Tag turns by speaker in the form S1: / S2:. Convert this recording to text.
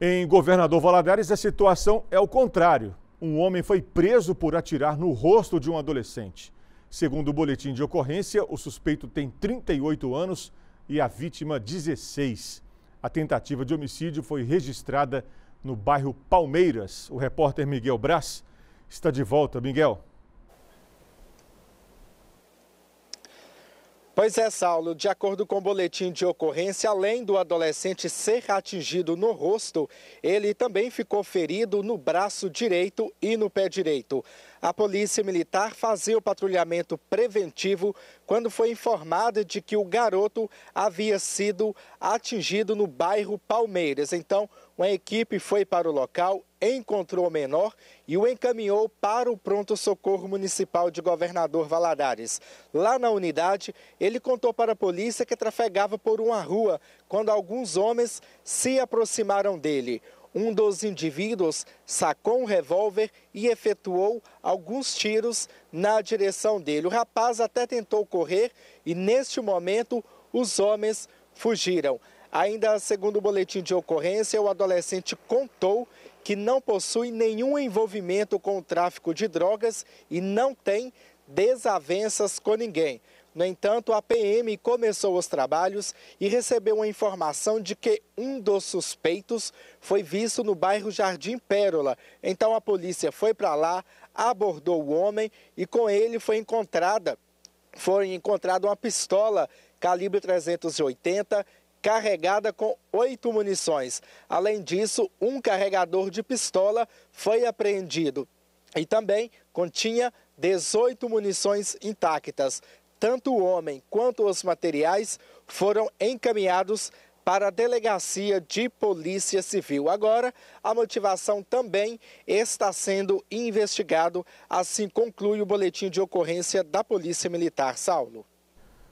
S1: Em Governador Valadares, a situação é o contrário. Um homem foi preso por atirar no rosto de um adolescente. Segundo o boletim de ocorrência, o suspeito tem 38 anos e a vítima 16. A tentativa de homicídio foi registrada no bairro Palmeiras. O repórter Miguel Braz está de volta.
S2: Miguel. Pois é, Saulo. De acordo com o boletim de ocorrência, além do adolescente ser atingido no rosto, ele também ficou ferido no braço direito e no pé direito. A Polícia Militar fazia o patrulhamento preventivo quando foi informada de que o garoto havia sido atingido no bairro Palmeiras. Então, uma equipe foi para o local, encontrou o menor e o encaminhou para o pronto-socorro municipal de Governador Valadares. Lá na unidade, ele contou para a polícia que trafegava por uma rua quando alguns homens se aproximaram dele. Um dos indivíduos sacou um revólver e efetuou alguns tiros na direção dele. O rapaz até tentou correr e, neste momento, os homens fugiram. Ainda segundo o boletim de ocorrência, o adolescente contou que não possui nenhum envolvimento com o tráfico de drogas e não tem desavenças com ninguém. No entanto, a PM começou os trabalhos e recebeu a informação de que um dos suspeitos foi visto no bairro Jardim Pérola. Então a polícia foi para lá, abordou o homem e com ele foi encontrada foi encontrada uma pistola calibre 380 carregada com oito munições. Além disso, um carregador de pistola foi apreendido e também continha 18 munições intactas tanto o homem quanto os materiais foram encaminhados para a Delegacia de Polícia Civil. Agora, a motivação também está sendo investigado, assim conclui o boletim de ocorrência da Polícia Militar. Saulo.